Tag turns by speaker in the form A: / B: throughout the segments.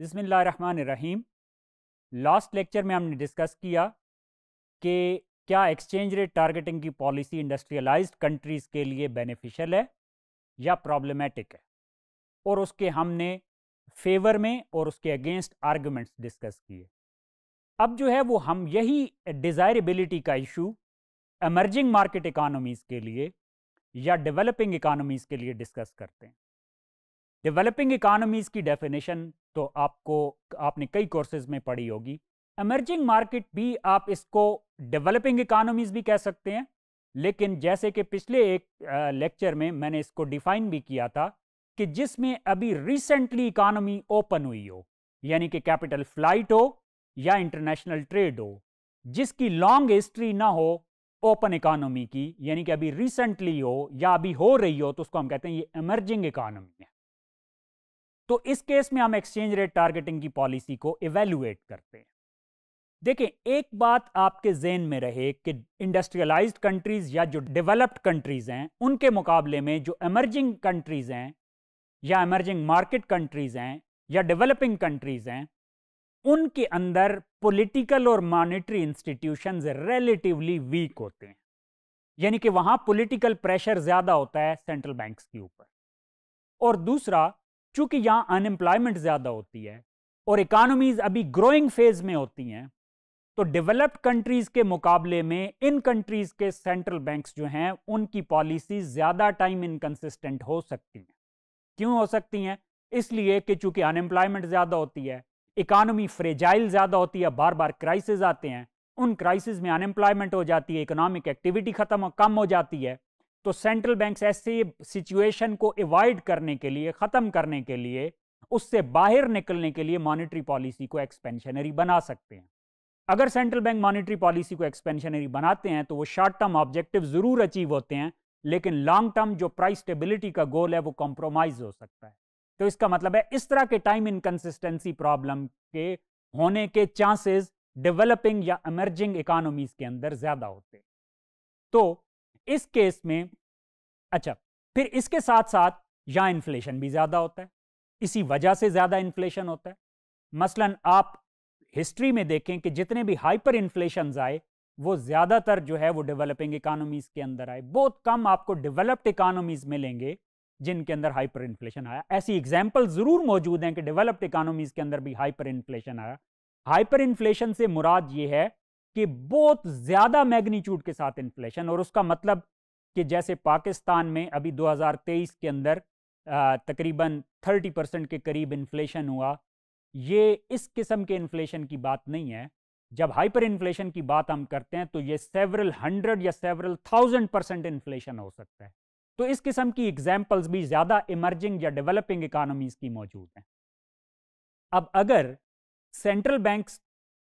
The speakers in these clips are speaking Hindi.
A: बिसमीम लास्ट लेक्चर में हमने डिस्कस किया कि क्या एक्सचेंज रेट टारगेटिंग की पॉलिसी इंडस्ट्रियलाइज्ड कंट्रीज़ के लिए बेनिफिशियल है या प्रॉब्लमेटिक है और उसके हमने फेवर में और उसके अगेंस्ट आर्गुमेंट्स डिस्कस किए अब जो है वो हम यही डिज़ायरेबिलिटी का इशू एमर्जिंग मार्केट इकानमीज़ के लिए या डेवलपिंग इकानमीज़ के लिए डिस्कस करते हैं डेवलपिंग इकानमीज़ की डेफिनेशन तो आपको आपने कई कोर्सेज में पढ़ी होगी एमर्जिंग मार्केट भी आप इसको डेवलपिंग इकोनॉमीज भी कह सकते हैं लेकिन जैसे कि पिछले एक लेक्चर में मैंने इसको डिफाइन भी किया था कि जिसमें अभी रिसेंटली इकानमी ओपन हुई हो यानी कि कैपिटल फ्लाइट हो या इंटरनेशनल ट्रेड हो जिसकी लॉन्ग हिस्ट्री ना हो ओपन इकानमी की यानी कि अभी रिसेंटली हो या अभी हो रही हो तो उसको हम कहते हैं ये इमर्जिंग इकोनॉमी है तो इस केस में हम एक्सचेंज रेट टारगेटिंग की पॉलिसी को इवेल्युएट करते हैं देखें एक बात आपके जेन में रहे कि इंडस्ट्रियलाइज्ड कंट्रीज या जो डेवलप्ड कंट्रीज हैं उनके मुकाबले में जो एमर्जिंग कंट्रीज हैं या एमर्जिंग मार्केट कंट्रीज हैं या डेवलपिंग कंट्रीज हैं उनके अंदर पॉलिटिकल और मॉनेटरी इंस्टीट्यूशंस रिलेटिवली वीक होते हैं यानी कि वहाँ पॉलिटिकल प्रेशर ज़्यादा होता है सेंट्रल बैंक्स के ऊपर और दूसरा चूंकि यहां अनएम्प्लॉयमेंट ज़्यादा होती है और इकोनॉमीज अभी ग्रोइंग फेज में होती हैं तो डेवलप्ड कंट्रीज़ के मुकाबले में इन कंट्रीज़ के सेंट्रल बैंक्स जो हैं उनकी पॉलिसी ज़्यादा टाइम इनकंसिस्टेंट हो सकती हैं क्यों हो सकती हैं इसलिए कि चूंकि अनएम्प्लॉयमेंट ज़्यादा होती है इकानमी फ्रेजाइल ज़्यादा होती है बार बार क्राइसिस आते हैं उन क्राइसिस में अनएम्प्लॉयमेंट हो जाती है इकोनॉमिक एक्टिविटी ख़त्म कम हो जाती है तो सेंट्रल बैंक ऐसी सिचुएशन को एवॉइड करने के लिए ख़त्म करने के लिए उससे बाहर निकलने के लिए मॉनेटरी पॉलिसी को एक्सपेंशनरी बना सकते हैं अगर सेंट्रल बैंक मॉनेटरी पॉलिसी को एक्सपेंशनरी बनाते हैं तो वो शॉर्ट टर्म ऑब्जेक्टिव ज़रूर अचीव होते हैं लेकिन लॉन्ग टर्म जो प्राइस स्टेबिलिटी का गोल है वो कॉम्प्रोमाइज़ हो सकता है तो इसका मतलब है इस तरह के टाइम इनकन्सिस्टेंसी प्रॉब्लम के होने के चांसेस डेवलपिंग या इमर्जिंग इकोनॉमीज के अंदर ज़्यादा होते हैं तो इस केस में अच्छा फिर इसके साथ साथ यहाँ इन्फ्लेशन भी ज़्यादा होता है इसी वजह से ज़्यादा इन्फ्लेशन होता है मसलन आप हिस्ट्री में देखें कि जितने भी हाइपर इन्फ्लेशन आए वो ज़्यादातर जो है वो डेवलपिंग इकानमीज़ के अंदर आए बहुत कम आपको डेवलप्ड इकानमीज़ मिलेंगे जिनके अंदर हाइपर इन्फ्लेशन आया ऐसी एग्जाम्पल ज़रूर मौजूद हैं कि डेवलप्ड इकानमीज़ के अंदर भी हाइपर इन्फ्लेशन आया हाइपर इन्फ्लेशन से मुराद ये है कि बहुत ज़्यादा मैग्नीट्यूड के साथ इन्फ्लेशन और उसका मतलब कि जैसे पाकिस्तान में अभी 2023 के अंदर तकरीबन 30 परसेंट के करीब इन्फ्लेशन हुआ ये इस किस्म के इन्फ्लेशन की बात नहीं है जब हाइपर इन्फ्लेशन की बात हम करते हैं तो ये सेवरल हंड्रेड या सेवरल थाउजेंड परसेंट इन्फ्लेशन हो सकता है तो इस किस्म की एग्जाम्पल्स भी ज़्यादा इमर्जिंग या डेवलपिंग इकानमीज की मौजूद हैं अब अगर सेंट्रल बैंक्स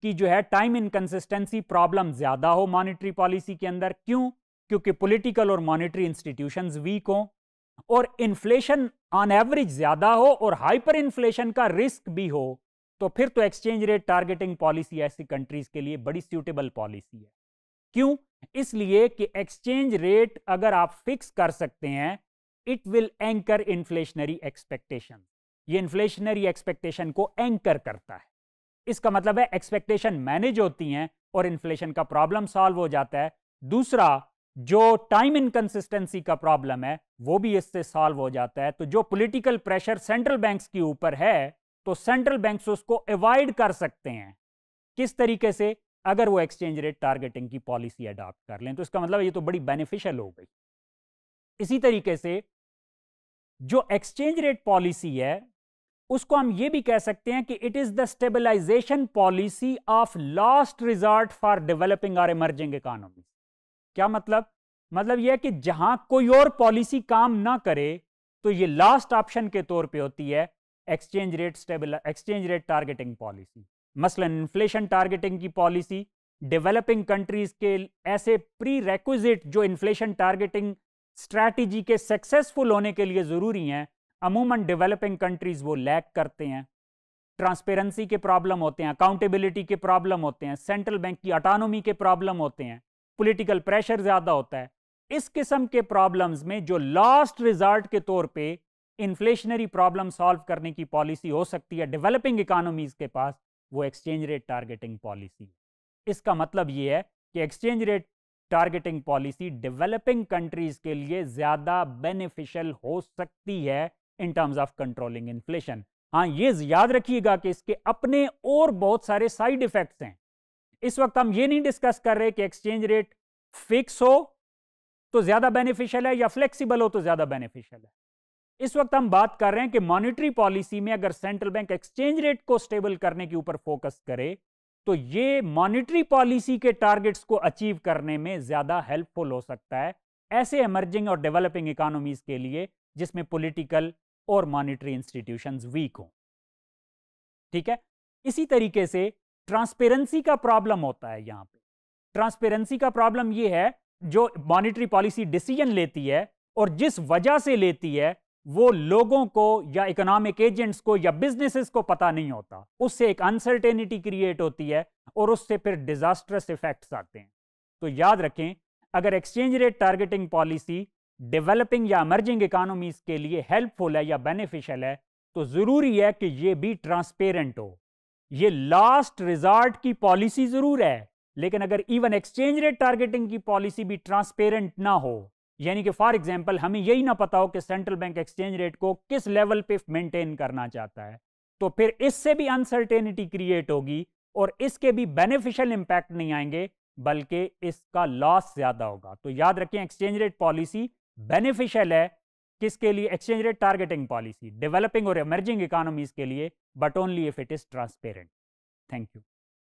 A: की जो है टाइम इनकन्सिस्टेंसी प्रॉब्लम ज़्यादा हो मॉनिटरी पॉलिसी के अंदर क्यों क्योंकि पॉलिटिकल और मॉनेटरी इंस्टीट्यूशंस वीक हों और इन्फ्लेशन ऑन एवरेज ज़्यादा हो और हाइपर इन्फ्लेशन का रिस्क भी हो तो फिर तो एक्सचेंज रेट टारगेटिंग पॉलिसी ऐसी कंट्रीज के लिए बड़ी सूटेबल पॉलिसी है क्यों इसलिए कि एक्सचेंज रेट अगर आप फिक्स कर सकते हैं it will anchor inflationary expectation ये इन्फ्लेशनरी एक्सपेक्टेशन को एंकर करता है इसका मतलब है एक्सपेक्टेशन मैनेज होती हैं और इन्फ्लेशन का प्रॉब्लम सॉल्व हो जाता है दूसरा जो टाइम इनकन्सिस्टेंसी का प्रॉब्लम है वो भी इससे सॉल्व हो जाता है तो जो पॉलिटिकल प्रेशर सेंट्रल बैंक्स के ऊपर है तो सेंट्रल बैंक्स उसको अवॉइड कर सकते हैं किस तरीके से अगर वो एक्सचेंज रेट टारगेटिंग की पॉलिसी अडॉप्ट कर लें तो इसका मतलब ये तो बड़ी बेनिफिशियल हो गई इसी तरीके से जो एक्सचेंज रेट पॉलिसी है उसको हम ये भी कह सकते हैं कि it is the stabilization policy of last resort for developing और इमर्जिंग इकोनॉमी क्या मतलब मतलब यह कि जहां कोई और पॉलिसी काम ना करे तो ये लास्ट ऑप्शन के तौर पे होती है exchange rate stable exchange rate targeting policy मसलन इन्फ्लेशन टारगेटिंग की पॉलिसी डेवलपिंग कंट्रीज के ऐसे प्री रेक्विजिट जो इन्फ्लेशन टारगेटिंग स्ट्रैटेजी के सक्सेसफुल होने के लिए ज़रूरी हैं अमूमन डेवलपिंग कंट्रीज वो लैक करते हैं ट्रांसपेरेंसी के प्रॉब्लम होते हैं अकाउंटेबिलिटी के प्रॉब्लम होते हैं सेंट्रल बैंक की अटानोमी के प्रॉब्लम होते हैं पॉलिटिकल प्रेशर ज़्यादा होता है इस किस्म के प्रॉब्लम्स में जो लास्ट रिजल्ट के तौर पे इन्फ्लेशनरी प्रॉब्लम सॉल्व करने की पॉलिसी हो सकती है डेवलपिंग इकोनॉमीज के पास वो एक्सचेंज रेट टारगेटिंग पॉलिसी इसका मतलब ये है कि exchange rate targeting policy developing countries के लिए ज़्यादा बेनिफिशियल हो सकती है in terms of controlling inflation हाँ ये याद रखिएगा कि इसके अपने और बहुत सारे साइड इफेक्ट्स हैं इस वक्त हम ये नहीं डिस्कस कर रहे कि एक्सचेंज रेट फिक्स हो तो ज़्यादा बेनिफिशियल है या फ्लेक्सिबल हो तो ज़्यादा बेनिफिशियल है इस वक्त हम बात कर रहे हैं कि मॉनिटरी पॉलिसी में अगर सेंट्रल बैंक एक्सचेंज रेट को स्टेबल करने के ऊपर फोकस करे तो ये मॉनिटरी पॉलिसी के टारगेट्स को अचीव करने में ज़्यादा हेल्पफुल हो सकता है ऐसे एमर्जिंग और डेवलपिंग इकोनॉमीज़ के लिए जिसमें पॉलिटिकल और मॉनिटरी इंस्टीट्यूशंस वीक हों ठीक है इसी तरीके से ट्रांसपेरेंसी का प्रॉब्लम होता है यहाँ पे ट्रांसपेरेंसी का प्रॉब्लम ये है जो मॉनिटरी पॉलिसी डिसीजन लेती है और जिस वजह से लेती है वो लोगों को या इकोनॉमिक एजेंट्स को या बिजनेसेस को पता नहीं होता उससे एक अनसर्टेनिटी क्रिएट होती है और उससे फिर डिजास्ट्रस इफेक्ट्स आते हैं तो याद रखें अगर exchange rate targeting policy developing या इमर्जिंग इकोनॉमीज के लिए हेल्पफुल है या बेनिफिशियल है तो ज़रूरी है कि ये भी ट्रांसपेरेंट हो ये लास्ट रिजॉर्ट की पॉलिसी जरूर है लेकिन अगर इवन एक्सचेंज रेट टारगेटिंग की पॉलिसी भी ट्रांसपेरेंट ना हो यानी कि फॉर एग्जांपल हमें यही ना पता हो कि सेंट्रल बैंक एक्सचेंज रेट को किस लेवल पे मेंटेन करना चाहता है तो फिर इससे भी अनसर्टेनिटी क्रिएट होगी और इसके भी बेनिफिशियल इंपैक्ट नहीं आएंगे बल्कि इसका लॉस ज्यादा होगा तो याद रखें एक्सचेंज रेट पॉलिसी बेनिफिशियल है किसके लिए exchange rate targeting policy developing और इमर्जिंग इकोनॉमीज के लिए but only if it is transparent thank you